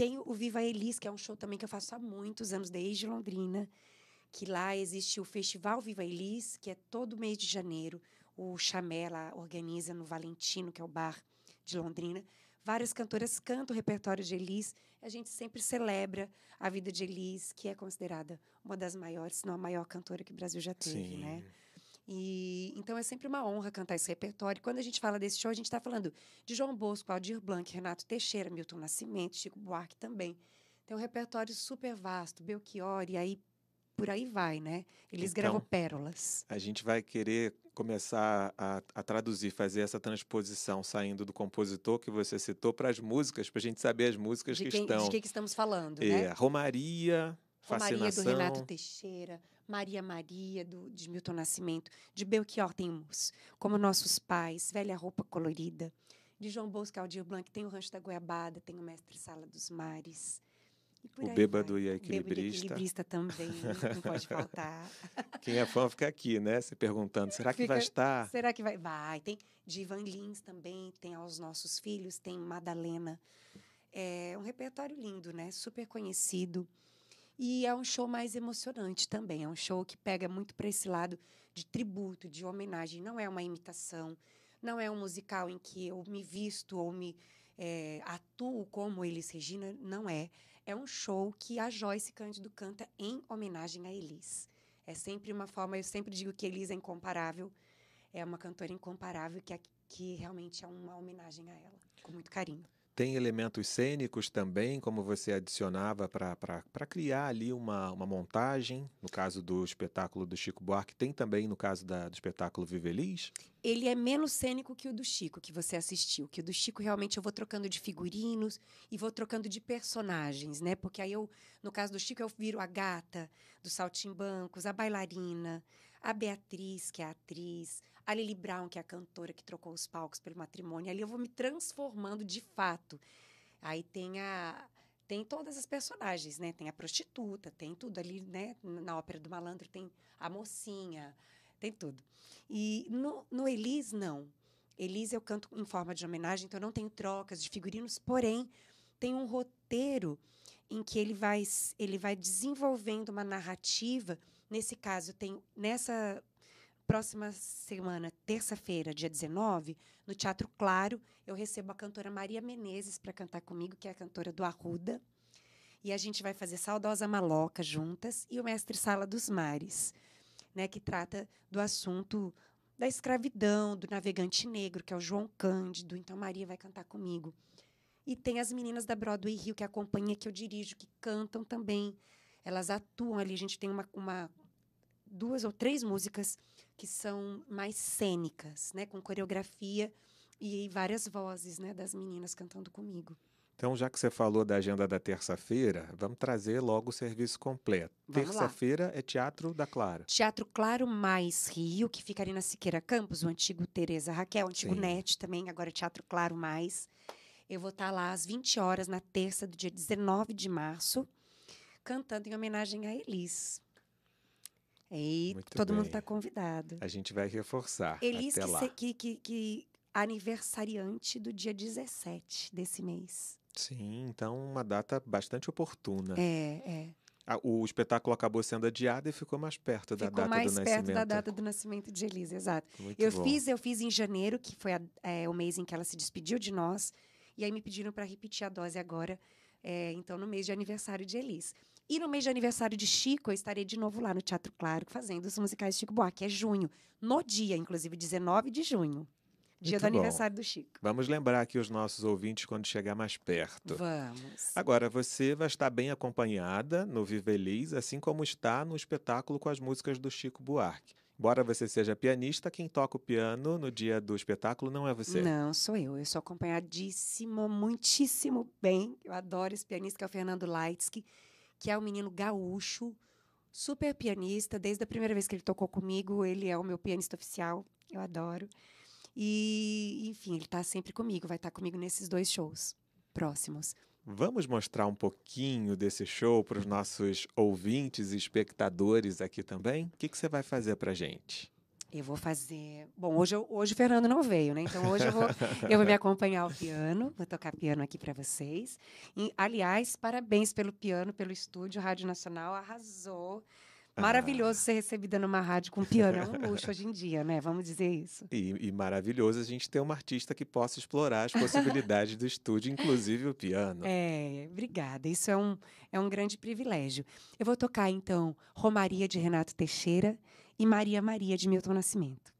tenho o Viva Elis, que é um show também que eu faço há muitos anos, desde Londrina. Que lá existe o Festival Viva Elis, que é todo mês de janeiro. O Chamela organiza no Valentino, que é o bar de Londrina. Várias cantoras cantam o repertório de Elis. A gente sempre celebra a vida de Elis, que é considerada uma das maiores, se não a maior cantora que o Brasil já teve, Sim. né? E então é sempre uma honra cantar esse repertório. Quando a gente fala desse show, a gente está falando de João Bosco, Aldir Blanc, Renato Teixeira, Milton Nascimento, Chico Buarque também. Tem um repertório super vasto, Belchior, e aí por aí vai, né? Eles então, gravam pérolas. A gente vai querer começar a, a, traduzir, fazer essa transposição saindo do compositor que você citou para as músicas, para a gente saber as músicas de que quem, estão. De que, que estamos falando, é, né? Romaria, Romaria Fascinação. Romaria do Renato Teixeira, Maria Maria, do, de Milton Nascimento, de Belchior tem Temos, Como Nossos Pais, Velha Roupa Colorida, de João Bosco Aldir Blanc, tem o Rancho da Goiabada, tem o Mestre Sala dos Mares. o Bêbado vai. e a Equilibrista. Bêbado e equilibrista também, não pode faltar. Quem é fã fica aqui, né? Se perguntando, será que fica, vai estar? Será que vai? Vai. Tem de Ivan Lins também, tem Aos Nossos Filhos, tem Madalena. É um repertório lindo, né? Super conhecido. E é um show mais emocionante também. É um show que pega muito para esse lado de tributo, de homenagem. Não é uma imitação, não é um musical em que eu me visto ou me é, atuo como Elis Regina. Não é. É um show que a Joyce Cândido canta em homenagem a Elis. É sempre uma forma, eu sempre digo que Elis é incomparável. É uma cantora incomparável que, é, que realmente é uma homenagem a ela, com muito carinho. Tem elementos cênicos também, como você adicionava para criar ali uma, uma montagem, no caso do espetáculo do Chico Buarque, tem também no caso da, do espetáculo Viveliz? Ele é menos cênico que o do Chico, que você assistiu. Que o do Chico, realmente, eu vou trocando de figurinos e vou trocando de personagens, né? Porque aí eu, no caso do Chico, eu viro a gata do Saltimbancos, a bailarina, a Beatriz, que é a atriz, a Lily Brown, que é a cantora que trocou os palcos pelo matrimônio. Ali eu vou me transformando de fato. Aí tem a tem todas as personagens, né? Tem a prostituta, tem tudo ali, né? Na ópera do malandro tem a mocinha, tem tudo. E no, no Elis, não. Elis eu canto em forma de homenagem, então eu não tenho trocas de figurinos, porém tem um roteiro em que ele vai, ele vai desenvolvendo uma narrativa. Nesse caso, tem nessa próxima semana, terça-feira, dia 19, no Teatro Claro, eu recebo a cantora Maria Menezes para cantar comigo, que é a cantora do Arruda. E a gente vai fazer Saudosa Maloca juntas e o Mestre Sala dos Mares, né, que trata do assunto da escravidão, do navegante negro, que é o João Cândido. Então, Maria vai cantar comigo. E tem as meninas da Broadway Rio, que é a companhia que eu dirijo, que cantam também. Elas atuam ali. A gente tem uma, uma duas ou três músicas que são mais cênicas, né, com coreografia e várias vozes, né, das meninas cantando comigo. Então, já que você falou da agenda da terça-feira, vamos trazer logo o serviço completo. Terça-feira é Teatro da Clara. Teatro Claro mais Rio, que fica ali na Siqueira Campos, o antigo Tereza Raquel, o antigo Sim. NET também, agora é Teatro Claro mais. Eu vou estar tá lá às 20 horas na terça do dia 19 de março, cantando em homenagem a Elis. É, e todo bem. mundo está convidado. A gente vai reforçar. Elis, até que, lá. Que, que, que aniversariante do dia 17 desse mês. Sim, então uma data bastante oportuna. É, é. o espetáculo acabou sendo adiado e ficou mais perto da ficou data do nascimento. Ficou mais perto da data do nascimento de Elisa, exato. Muito eu bom. fiz, eu fiz em janeiro, que foi a, é, o mês em que ela se despediu de nós, e aí me pediram para repetir a dose agora, é, então no mês de aniversário de Elisa. E no mês de aniversário de Chico, eu estarei de novo lá no Teatro Claro, fazendo os musicais Chico Buarque. É junho, no dia, inclusive, 19 de junho. Dia Muito do bom. aniversário do Chico. Vamos lembrar aqui os nossos ouvintes quando chegar mais perto. Vamos. Agora, você vai estar bem acompanhada no Viveliz, assim como está no espetáculo com as músicas do Chico Buarque. Embora você seja pianista, quem toca o piano no dia do espetáculo não é você. Não, sou eu. Eu sou acompanhadíssima, muitíssimo bem. Eu adoro esse pianista, que é o Fernando Leitzky que é um menino gaúcho, super pianista. Desde a primeira vez que ele tocou comigo, ele é o meu pianista oficial. Eu adoro. E, enfim, ele está sempre comigo, vai estar tá comigo nesses dois shows próximos. Vamos mostrar um pouquinho desse show para os nossos ouvintes e espectadores aqui também? O que, que você vai fazer para gente? Eu vou fazer. Bom, hoje, eu, hoje o Fernando não veio, né? Então hoje eu vou, eu vou me acompanhar ao piano, vou tocar piano aqui para vocês. E, aliás, parabéns pelo piano, pelo estúdio, Rádio Nacional arrasou. Ah. Maravilhoso ah. ser recebida numa rádio com piano. É um luxo hoje em dia, né? Vamos dizer isso. E, e maravilhoso a gente ter uma artista que possa explorar as possibilidades do estúdio, inclusive o piano. É, obrigada. Isso é um, é um grande privilégio. Eu vou tocar, então, Romaria de Renato Teixeira e Maria Maria de Milton Nascimento.